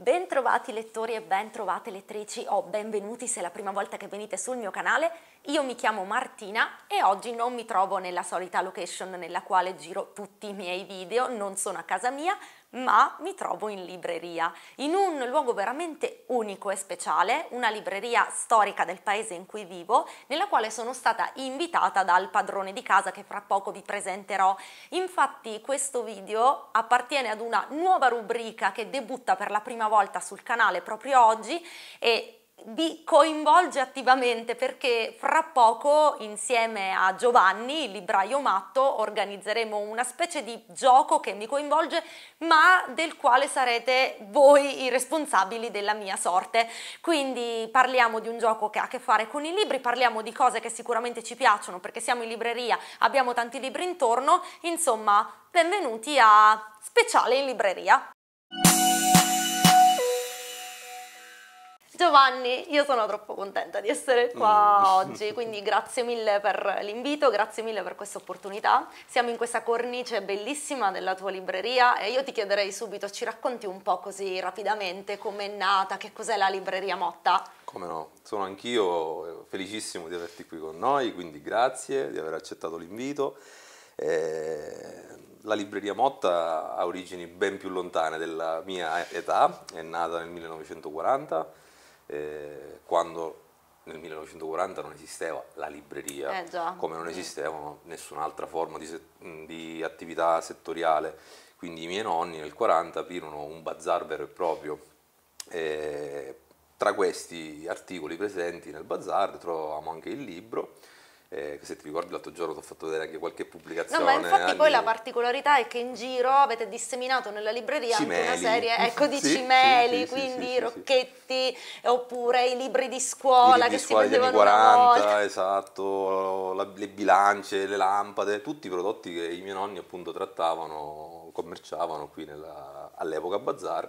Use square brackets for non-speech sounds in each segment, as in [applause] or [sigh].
Bentrovati lettori e bentrovate lettrici o benvenuti se è la prima volta che venite sul mio canale. Io mi chiamo Martina e oggi non mi trovo nella solita location nella quale giro tutti i miei video, non sono a casa mia, ma mi trovo in libreria, in un luogo veramente unico e speciale, una libreria storica del paese in cui vivo, nella quale sono stata invitata dal padrone di casa che fra poco vi presenterò. Infatti questo video appartiene ad una nuova rubrica che debutta per la prima volta sul canale proprio oggi e vi coinvolge attivamente perché fra poco insieme a Giovanni, il libraio matto, organizzeremo una specie di gioco che mi coinvolge ma del quale sarete voi i responsabili della mia sorte. Quindi parliamo di un gioco che ha a che fare con i libri, parliamo di cose che sicuramente ci piacciono perché siamo in libreria, abbiamo tanti libri intorno, insomma benvenuti a Speciale in Libreria. Giovanni, io sono troppo contenta di essere qua mm. [laughs] oggi, quindi grazie mille per l'invito, grazie mille per questa opportunità. Siamo in questa cornice bellissima della tua libreria e io ti chiederei subito, ci racconti un po' così rapidamente com'è nata, che cos'è la libreria Motta? Come no, sono anch'io felicissimo di averti qui con noi, quindi grazie di aver accettato l'invito. Eh la libreria Motta ha origini ben più lontane della mia età, è nata nel 1940 eh, quando nel 1940 non esisteva la libreria, eh come non mm. esisteva nessun'altra forma di, se mm, di attività settoriale. Quindi i miei nonni nel 1940 aprirono un bazar vero e proprio. E tra questi articoli presenti nel bazar trovavamo anche il libro eh, se ti ricordi l'altro giorno ti ho fatto vedere anche qualche pubblicazione. No, ma eh, infatti agli... poi la particolarità è che in giro avete disseminato nella libreria cimeli. anche una serie ecco, di [laughs] sì, cimeli, sì, quindi sì, rocchetti, oppure i libri di scuola libri che di scuola si anni 40, esatto, la, le bilance, le lampade, tutti i prodotti che i miei nonni appunto trattavano, commerciavano qui nella, all'epoca Bazar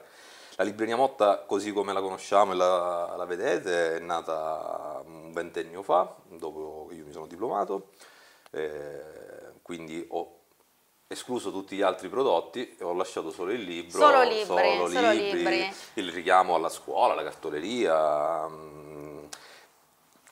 la Libreria Motta, così come la conosciamo e la, la vedete, è nata un ventennio fa, dopo che io mi sono diplomato, eh, quindi ho escluso tutti gli altri prodotti e ho lasciato solo il libro, solo libri, solo libri, solo libri. il richiamo alla scuola, alla cartoleria,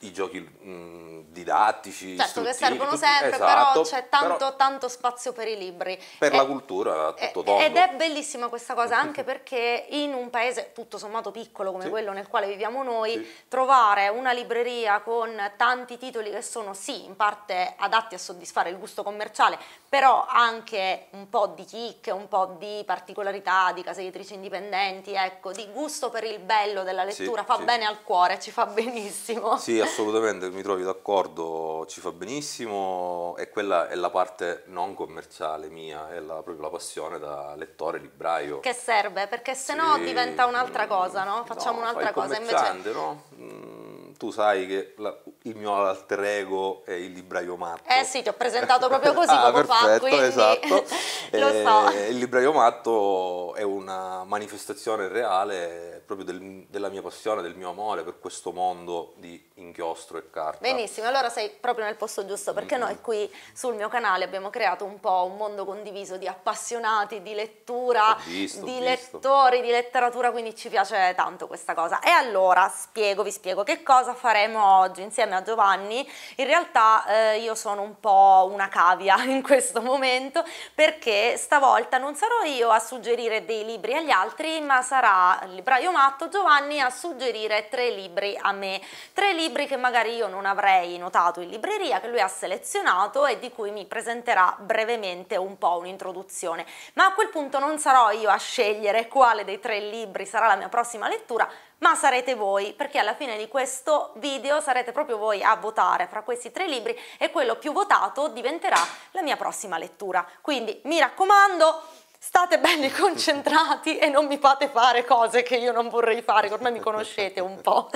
i giochi mh, mm, didattici. Certo, che servono sempre, esatto, però c'è tanto, però tanto, spazio per i libri. Per e, la cultura, tutto tondo. Ed è bellissima questa cosa, [laughs] anche perché in un paese tutto sommato piccolo come sì. quello nel quale viviamo noi, sì. trovare una libreria con tanti titoli che sono sì, in parte adatti a soddisfare il gusto commerciale, però anche un po' di chicche, un po' di particolarità, di case editrici indipendenti, ecco, di gusto per il bello della lettura, sì, fa bene al cuore, ci fa benissimo. Sì, [laughs] assolutamente, mi trovi d'accordo, ci fa benissimo e quella è la parte non commerciale mia, è la, proprio la passione da lettore, libraio. Che serve, perché sennò sì, diventa un'altra cosa, no? Mm, Facciamo no, un'altra cosa invece. No? Mm tu sai che la, il mio alter ego è il libraio matto. Eh sì, ti ho presentato proprio così [laughs] ah, poco perfetto, fa, quindi esatto. [laughs] lo so. Eh, il libraio matto è una manifestazione reale proprio del, della mia passione, del mio amore per questo mondo di inchiostro e carta. Benissimo, allora sei proprio nel posto giusto, perché mm -hmm. noi qui sul mio canale abbiamo creato un po' un mondo condiviso di appassionati, di lettura, visto, di lettori, di letteratura, quindi ci piace tanto questa cosa. E allora, spiego, vi spiego che cosa cosa faremo oggi insieme a Giovanni. In realtà eh, io sono un po' una cavia [laughs] in questo momento perché stavolta non sarò io a suggerire dei libri agli altri ma sarà il libraio matto Giovanni a suggerire tre libri a me. Tre libri che magari io non avrei notato in libreria, che lui ha selezionato e di cui mi presenterà brevemente un po' un'introduzione. Ma a quel punto non sarò io a scegliere quale dei tre libri sarà la mia prossima lettura, ma sarete voi perché alla fine di questo video sarete proprio voi a votare fra questi tre libri e quello più votato diventerà la mia prossima lettura. Quindi mi raccomando, state belli [laughs] concentrati e non mi fate fare cose che io non vorrei fare, che ormai mi conoscete un po'.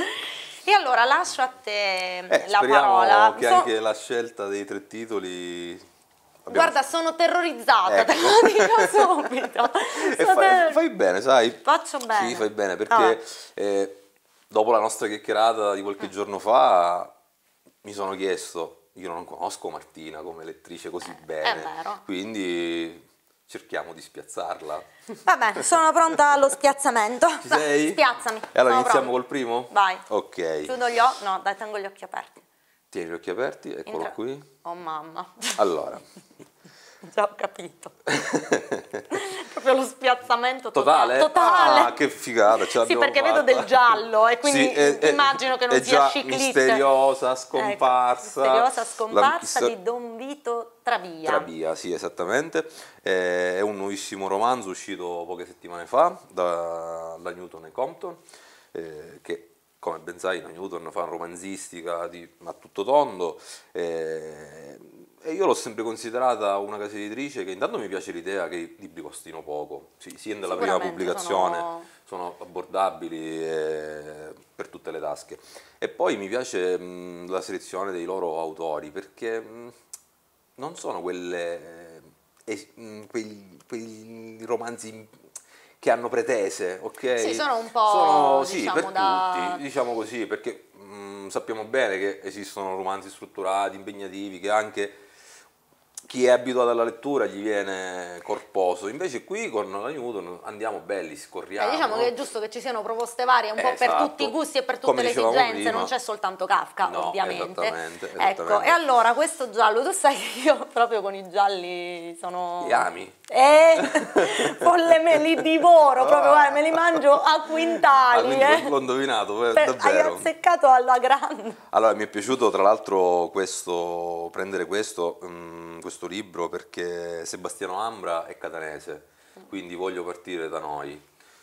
E allora lascio a te eh, la parola. che so... anche la scelta dei tre titoli Abbiamo... Guarda, sono terrorizzata, ecco. te lo ecco. dico subito. [laughs] e fai, fai, bene, sai? Faccio bene. Sì, fai bene, perché ah. eh, dopo la nostra chiacchierata di qualche ah. giorno fa mi sono chiesto, io non conosco Martina come lettrice così eh, bene, è vero. quindi cerchiamo di spiazzarla. Vabbè, sono pronta allo spiazzamento. Ci sei? Spiazzami. E allora sono iniziamo pronta. col primo? Vai. Ok. Chiudo gli occhi, no, dai, tengo gli occhi aperti. Tieni gli occhi aperti, eccolo Entra. qui. Oh mamma. Allora. [laughs] Già ho capito. [laughs] Proprio lo spiazzamento totale. Totale. Ah, che figata. Ce sì, perché fatta. vedo del giallo e quindi sì, è, immagino che non sia ciclista. Misteriosa ecco, scomparsa. Ecco, misteriosa scomparsa La, di Don Vito Travia. Travia, sì, esattamente. È un nuovissimo romanzo uscito poche settimane fa dalla da Newton e Compton, eh, che come ben sai Newton fa romanzistica di, a tutto tondo eh, e io l'ho sempre considerata una casa editrice che intanto mi piace l'idea che i libri costino poco, sì, sia nella prima pubblicazione, sono, sono abbordabili eh, per tutte le tasche. E poi mi piace mh, la selezione dei loro autori perché mh, non sono quelle, eh, quei, quei romanzi che hanno pretese, ok? Sì, sono un po' sono, sì, diciamo, per da... tutti, diciamo così, perché mh, mm, sappiamo bene che esistono romanzi strutturati, impegnativi, che anche chi è abituato alla lettura gli viene corposo, invece qui con la Newton andiamo belli, scorriamo. Eh, diciamo che è giusto che ci siano proposte varie un po' esatto. per tutti i gusti e per tutte Come le esigenze, prima. non c'è soltanto Kafka no, ovviamente. Esattamente, ecco, esattamente. Ecco, e allora questo giallo, tu sai che io [laughs] proprio con i gialli sono... Li ami? Eh, [laughs] folle me li divoro, ah. proprio guarda, me li mangio a quintali. Ah, eh. L'ho indovinato, per, davvero. Hai azzeccato alla grande. Allora, mi è piaciuto tra l'altro questo, prendere questo... Um, questo libro perché Sebastiano Ambra è catanese, quindi voglio partire da noi.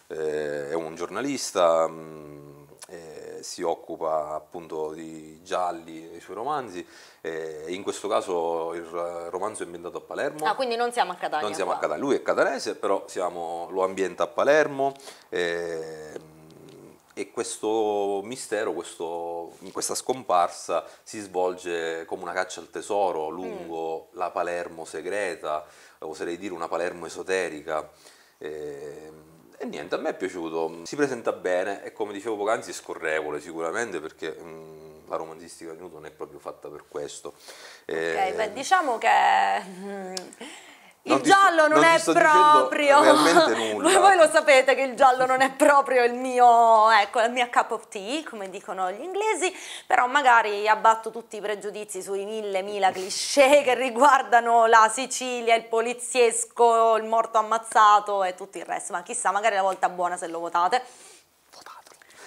Eh, è un giornalista, mh, mm, eh, si occupa appunto di gialli nei suoi romanzi, eh, in questo caso il romanzo è ambientato a Palermo. Ah, quindi non siamo a Catania. Non siamo qua. a Catania, lui è catanese, però siamo, lo ambienta a Palermo. Eh, e questo mistero, questo, questa scomparsa si svolge come una caccia al tesoro lungo mm. la Palermo segreta, oserei dire una Palermo esoterica. E, ehm, e, niente, a me è piaciuto, si presenta bene e come dicevo poc'anzi è scorrevole sicuramente perché... Mm, la romanzistica di Newton è proprio fatta per questo. Ok, beh, ehm, diciamo che mm, il non giallo ti, non, non è proprio. [laughs] Nulla. Voi lo sapete che il giallo non è proprio il mio, ecco, la mia cup of tea, come dicono gli inglesi, però magari abbatto tutti i pregiudizi sui mille, mila cliché [laughs] che riguardano la Sicilia, il poliziesco, il morto ammazzato e tutto il resto. Ma chissà, magari la volta buona se lo votate.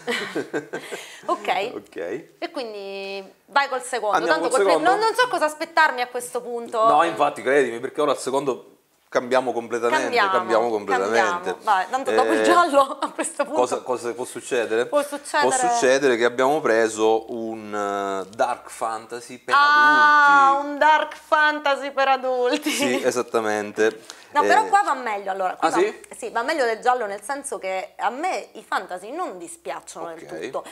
[laughs] okay. ok. E quindi vai col secondo. Andiamo Tanto col secondo. Primo, non, non, so cosa aspettarmi a questo punto. No, infatti, credimi, perché ora al secondo cambiamo completamente. Cambiamo, cambiamo completamente. Cambiamo. Vai, tanto dopo eh, il giallo [laughs] a questo punto. Cosa, cosa può succedere? Può succedere? Può succedere che abbiamo preso un eh, dark fantasy per ah, adulti. Ah, un dark fantasy per adulti. Sì, esattamente. [laughs] No, eh... però qua va meglio allora. Qua ah, va... Sì? sì? va meglio del giallo nel senso che a me i fantasy non dispiacciono okay. del tutto.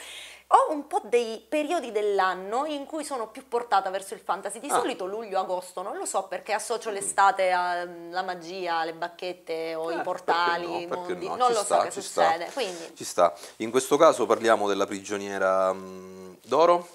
Ho un po' dei periodi dell'anno in cui sono più portata verso il fantasy, di ah. solito luglio-agosto, non lo so perché associo mm. l'estate alla mm, magia, alle bacchette o eh, i portali, no, mondi, no, non lo sta, so che succede. Sta. Quindi... Ci sta. In questo caso parliamo della prigioniera mm, d'oro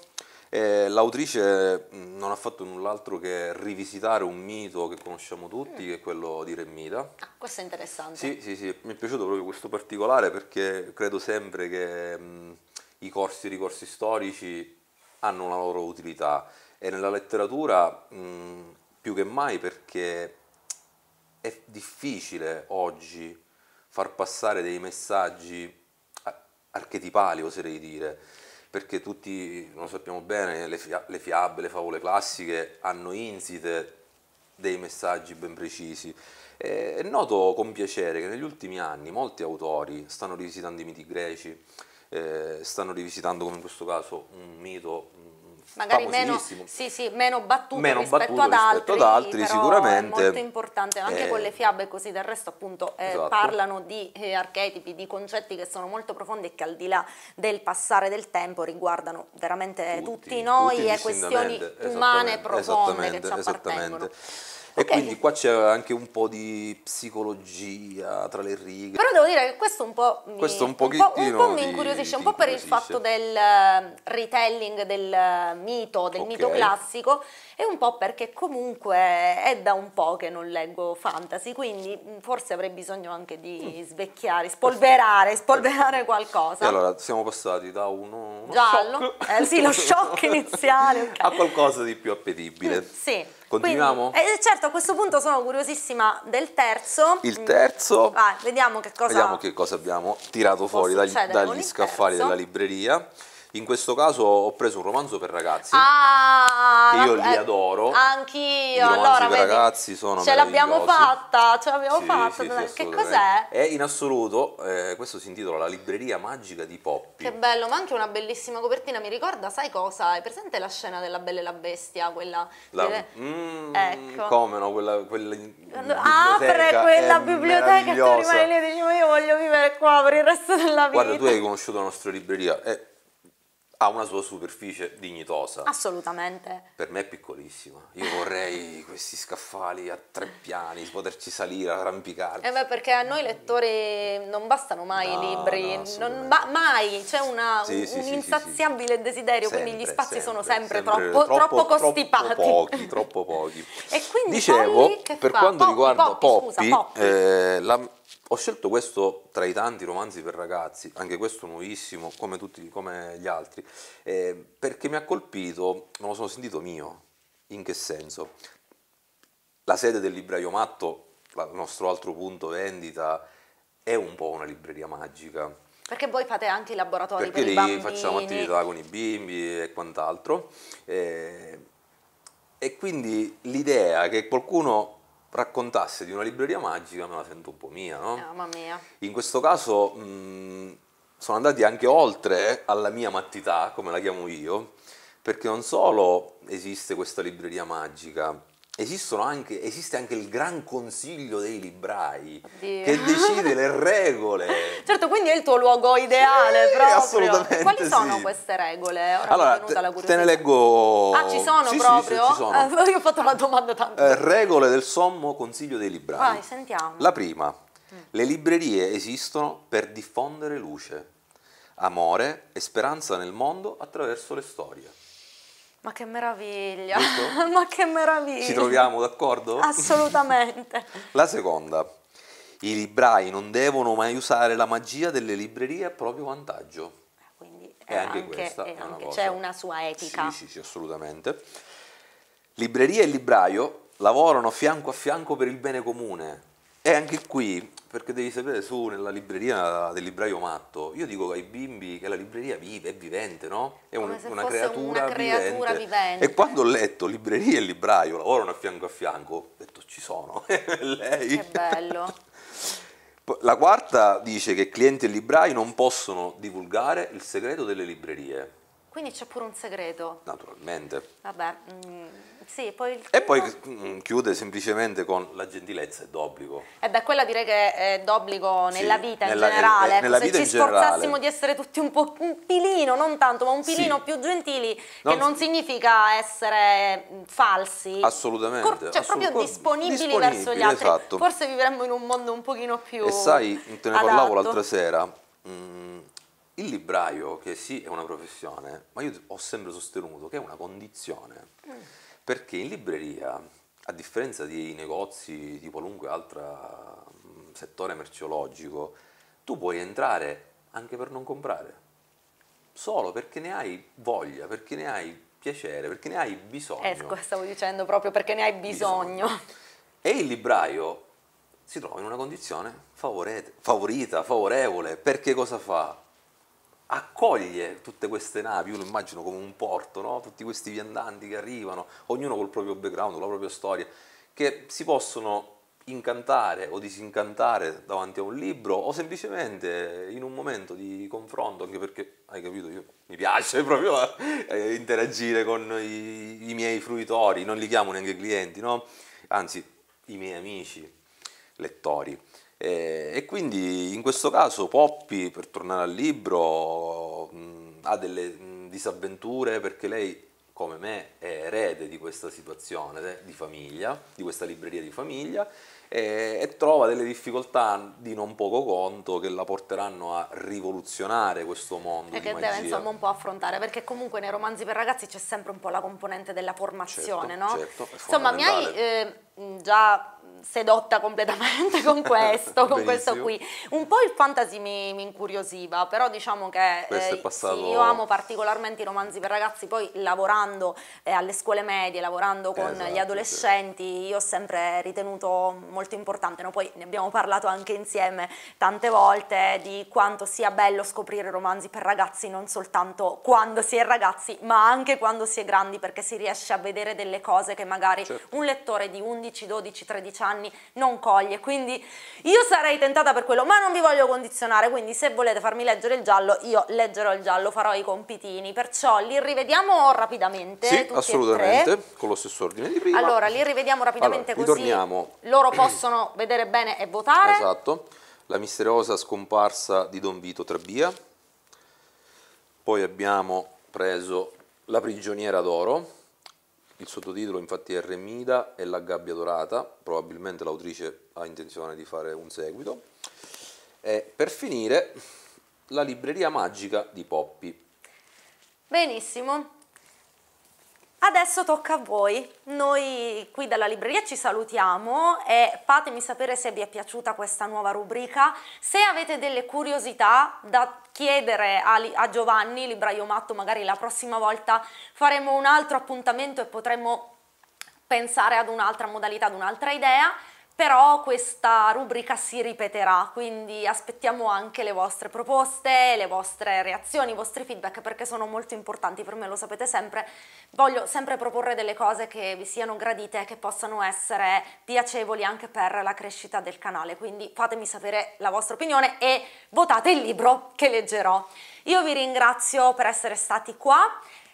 e eh, l'autrice mm, non ha fatto null'altro che rivisitare un mito che conosciamo tutti, mm. che è quello di Remita. Ah, questo è interessante. Sì, sì, sì, mi è piaciuto proprio questo particolare perché credo sempre che mh, mm, i corsi e ricorsi storici hanno una loro utilità e nella letteratura mh, mm, più che mai perché è difficile oggi far passare dei messaggi archetipali, oserei dire perché tutti, lo sappiamo bene, le, fia- le fiabe, le favole classiche hanno insite dei messaggi ben precisi. È noto con piacere che negli ultimi anni molti autori stanno rivisitando i miti greci, eh, stanno rivisitando come in questo caso un mito magari meno, sì, sì, meno battuto meno rispetto, battuto ad, rispetto altri, ad altri, sicuramente. molto importante, anche eh, con le eh, fiabe così del resto appunto eh, esatto. parlano di eh, archetipi, di concetti che sono molto profondi e che al di là del passare del tempo riguardano veramente tutti, tutti noi tutti e questioni umane profonde che ci appartengono. E okay. quindi qua c'è anche un po' di psicologia tra le righe. Però devo dire che questo un po' mi, questo un un po', un po mi incuriosisce, un po' per il fatto del ehm, retelling del mito, del okay. mito classico e un po' perché comunque è da un po' che non leggo fantasy, quindi mm, forse avrei bisogno anche di mm. svecchiare, spolverare, spolverare qualcosa. E allora siamo passati da uno, uno giallo, eh, sì, lo shock iniziale, okay. [laughs] a qualcosa di più appetibile. Mm, sì. Continuiamo? Quindi, eh, certo, a questo punto sono curiosissima del terzo. Il terzo? Vai, vediamo che cosa, vediamo che cosa abbiamo tirato fuori dagli, dagli scaffali terzo. della libreria. In questo caso ho preso un romanzo per ragazzi. Ah, che io li eh, adoro. Anch'io. I allora, per vedi, ragazzi sono Ce l'abbiamo fatta, ce l'abbiamo sì, fatta. Sì, sì, che cos'è? È in assoluto, eh, questo si intitola La libreria magica di Poppi. Che bello, ma anche una bellissima copertina. Mi ricorda, sai cosa? È presente la scena della Bella e la Bestia? Quella. La, delle... mm, ecco. Come no? Quella. quella Apre quella biblioteca e tu rimani lì e dici: Ma io voglio vivere qua per il resto della vita. Guarda, tu hai conosciuto la nostra libreria. È eh, ha una sua superficie dignitosa. Assolutamente. Per me è piccolissima. Io vorrei questi scaffali a tre piani, poterci salire, arrampicarci. Eh beh, perché a noi lettori non bastano mai no, i libri, no, non, ma, mai, c'è una, sì, un, sì, un sì, insaziabile desiderio, sempre, quindi gli spazi sempre, sono sempre, sempre troppo, troppo, troppo, costipati. Troppo pochi, troppo pochi. [laughs] e quindi Dicevo, per fa? quanto Poppi, riguarda Poppi, Poppi scusa, eh, la ho scelto questo tra i tanti romanzi per ragazzi, anche questo nuovissimo, come tutti come gli altri, eh, perché mi ha colpito, non lo sono sentito mio. In che senso? La sede del libraio Matto, il nostro altro punto vendita, è un po' una libreria magica. Perché voi fate anche i laboratori perché per i bambini. Perché lì facciamo attività con i bimbi e quant'altro. Eh, e quindi l'idea che qualcuno raccontasse di una libreria magica me la sento un po' mia, no? Ah, mamma mia. In questo caso mh, mm, sono andati anche oltre alla mia mattità, come la chiamo io, perché non solo esiste questa libreria magica, anche, esiste anche il Gran Consiglio dei Librai Oddio. che decide le regole. [laughs] Certo, quindi è il tuo luogo ideale sì, proprio. Assolutamente. Quali sì. sono queste regole? Ora allora, te, te ne leggo. Ah, ci sono sì, proprio? Sì, ci sono. Eh, [laughs] io ho fatto la domanda tanto. Eh, regole del Sommo Consiglio dei Librai. Vai, sentiamo. La prima. Mm. Le librerie esistono per diffondere luce, amore e speranza nel mondo attraverso le storie. Ma che meraviglia! [laughs] Ma che meraviglia! Ci troviamo d'accordo? Assolutamente. [laughs] la seconda. I librai non devono mai usare la magia delle librerie a proprio vantaggio. Eh, quindi è anche, anche questa è anche, una c'è una sua etica. Sì, sì, sì, assolutamente. Libreria e libraio lavorano fianco a fianco per il bene comune, e anche qui, perché devi sapere su nella libreria del libraio matto, io dico ai bimbi che la libreria vive, è vivente, no? È un, una, creatura, una creatura vivente. vivente. E quando ho letto libreria e libraio lavorano a fianco a fianco, ho detto ci sono, [laughs] lei. Che bello. La quarta dice che clienti e librai non possono divulgare il segreto delle librerie. Quindi c'è pure un segreto. Naturalmente. Vabbè, mm, sì, poi il... E poi mm, chiude semplicemente con la gentilezza è d'obbligo. E eh beh, quella direi che è d'obbligo nella sì, vita nella, ecco, in generale. Nel, nella Se ci sforzassimo generale. di essere tutti un po' un pilino, non tanto, ma un pilino sì. più gentili, non, che non significa essere mm, falsi. Assolutamente. Cor cioè, assolut proprio disponibili, disponibili, verso gli altri. Esatto. Forse vivremmo in un mondo un pochino più E sai, te ne adatto. parlavo l'altra sera. Mm, il libraio, che sì è una professione, ma io ho sempre sostenuto che è una condizione, mm. perché in libreria, a differenza di negozi, di qualunque altro mm, settore merceologico, tu puoi entrare anche per non comprare, solo perché ne hai voglia, perché ne hai piacere, perché ne hai bisogno. Esco, stavo dicendo proprio perché ne hai bisogno. bisogno. E il libraio si trova in una condizione favorita, favorevole, perché cosa fa? accoglie tutte queste navi, io lo immagino come un porto, no? tutti questi viandanti che arrivano, ognuno col proprio background, la propria storia, che si possono incantare o disincantare davanti a un libro o semplicemente in un momento di confronto, anche perché, hai capito, io, mi piace [laughs] proprio eh, interagire con i, i, miei fruitori, non li chiamo neanche clienti, no? anzi i miei amici lettori. E, eh, e quindi in questo caso Poppy, per tornare al libro, mh, mm, ha delle mh, mm, disavventure perché lei come me è erede di questa situazione eh, di famiglia, di questa libreria di famiglia e, e trova delle difficoltà di non poco conto che la porteranno a rivoluzionare questo mondo. E che magia. deve insomma un po' affrontare, perché comunque nei romanzi per ragazzi c'è sempre un po' la componente della formazione, certo, no? Certo, insomma, mi hai eh, già sedotta completamente con [laughs] questo, con questo qui. Un po' il fantasy mi, mi incuriosiva, però diciamo che eh, passato... sì, io amo particolarmente i romanzi per ragazzi, poi lavorando eh, alle scuole medie, lavorando con esatto, gli certo. adolescenti, sì. io ho sempre ritenuto Molto molto importante, no? poi ne abbiamo parlato anche insieme tante volte di quanto sia bello scoprire romanzi per ragazzi non soltanto quando si è ragazzi ma anche quando si è grandi perché si riesce a vedere delle cose che magari certo. un lettore di 11, 12, 13 anni non coglie, quindi io sarei tentata per quello, ma non vi voglio condizionare, quindi se volete farmi leggere il giallo, io leggerò il giallo, farò i compitini, perciò li rivediamo rapidamente. Sì, assolutamente, con lo stesso ordine di prima. Allora, li rivediamo rapidamente allora, così ritorniamo. loro possono possono vedere bene e votare. Esatto, la misteriosa scomparsa di Don Vito Trabia. poi abbiamo preso La prigioniera d'oro, il sottotitolo infatti è Remida e la gabbia dorata, probabilmente l'autrice ha intenzione di fare un seguito. E per finire, La libreria magica di Poppi. Benissimo, Adesso tocca a voi, noi qui dalla libreria ci salutiamo e fatemi sapere se vi è piaciuta questa nuova rubrica, se avete delle curiosità da chiedere a, a Giovanni, libraio matto, magari la prossima volta faremo un altro appuntamento e potremo pensare ad un'altra modalità, ad un'altra idea però questa rubrica si ripeterà, quindi aspettiamo anche le vostre proposte, le vostre reazioni, i vostri feedback perché sono molto importanti per me, lo sapete sempre, voglio sempre proporre delle cose che vi siano gradite che possano essere piacevoli anche per la crescita del canale, quindi fatemi sapere la vostra opinione e votate il libro che leggerò. Io vi ringrazio per essere stati qua.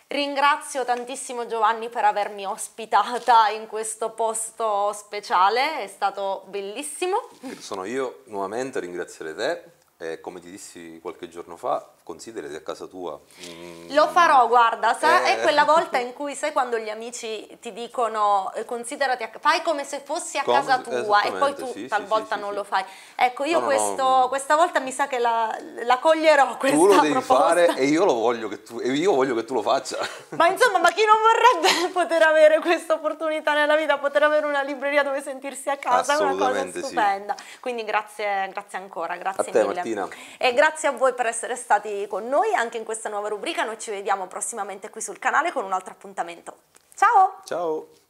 Ringrazio tantissimo Giovanni per avermi ospitata in questo posto speciale, è stato bellissimo. Sono io nuovamente a ringraziare te eh, come ti dissi qualche giorno fa, considerati a casa tua. Mm, Lo farò, guarda, sa, eh... è quella volta [laughs] in cui, sai quando gli amici ti dicono eh, considerati, a, fai come se fossi a come, casa tua e poi tu sì, talvolta sì, non sì, lo fai. Ecco, io no, questo, no, questa volta mi sa che la, la coglierò questa Tu lo devi proposta. fare [laughs] e io, lo voglio che tu, e io voglio che tu lo faccia. [laughs] Ma insomma, ma chi non vorrebbe poter avere questa opportunità nella vita, poter avere una libreria dove sentirsi a casa, è una cosa stupenda. Quindi grazie, grazie ancora, grazie a mille. Te, Martina. E grazie a voi per essere stati con noi anche in questa nuova rubrica. Noi ci vediamo prossimamente qui sul canale con un altro appuntamento. Ciao! Ciao!